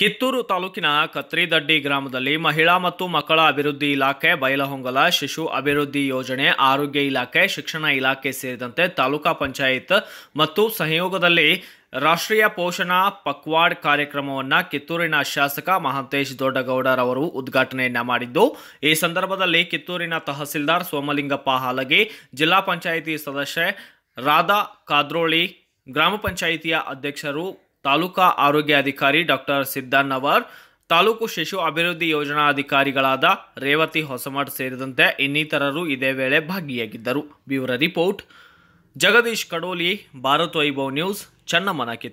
ಕಿತ್ತೂರು ತಾಲೂಕಿನ ಕತ್ರಿದಡ್ಡಿ ಗ್ರಾಮದಲ್ಲಿ ಮಹಿಳಾ ಮತ್ತು ಮಕ್ಕಳ ಅಭಿವೃದ್ಧಿ ಇಲಾಖೆ ಬೈಲಹೊಂಗಲ ಶಿಶು ಅಭಿವೃದ್ಧಿ ಯೋಜನೆ ಆರೋಗ್ಯ ಇಲಾಖೆ ಶಿಕ್ಷಣ ಇಲಾಖೆ ಸೇರಿದಂತೆ ತಾಲೂಕಾ ಪಂಚಾಯತ್ ಮತ್ತು ಸಹಯೋಗದಲ್ಲಿ ರಾಷ್ಟ್ರೀಯ ಪೋಷಣಾ ಪಕ್ವಾಡ್ ಕಾರ್ಯಕ್ರಮವನ್ನು ಕಿತ್ತೂರಿನ ಶಾಸಕ ಮಹಾಂತೇಶ್ ದೊಡ್ಡಗೌಡರವರು ಉದ್ಘಾಟನೆಯನ್ನು ಮಾಡಿದ್ದು ಈ ಸಂದರ್ಭದಲ್ಲಿ ಕಿತ್ತೂರಿನ ತಹಸೀಲ್ದಾರ್ ಸೋಮಲಿಂಗಪ್ಪ ಹಾಲಗಿ ಜಿಲ್ಲಾ ಪಂಚಾಯಿತಿ ಸದಸ್ಯೆ ರಾಧಾ ಕಾದ್ರೋಳಿ ಗ್ರಾಮ ಪಂಚಾಯಿತಿಯ ಅಧ್ಯಕ್ಷರು ತಾಲೂಕಾ ಆರೋಗ್ಯಾಧಿಕಾರಿ ಡಾಕ್ಟರ್ ಸಿದ್ದಣ್ಣವರ್ ತಾಲೂಕು ಶಿಶು ಅಭಿವೃದ್ಧಿ ಯೋಜನಾ ಅಧಿಕಾರಿಗಳಾದ ರೇವತಿ ಹೊಸಮಠ್ ಸೇರಿದಂತೆ ಇನ್ನಿತರರು ಇದೇ ವೇಳೆ ಭಾಗಿಯಾಗಿದ್ದರು bureau report Jagadish Kadoli Bharat Vaibhav news ಚನ್ನಮನಕಿ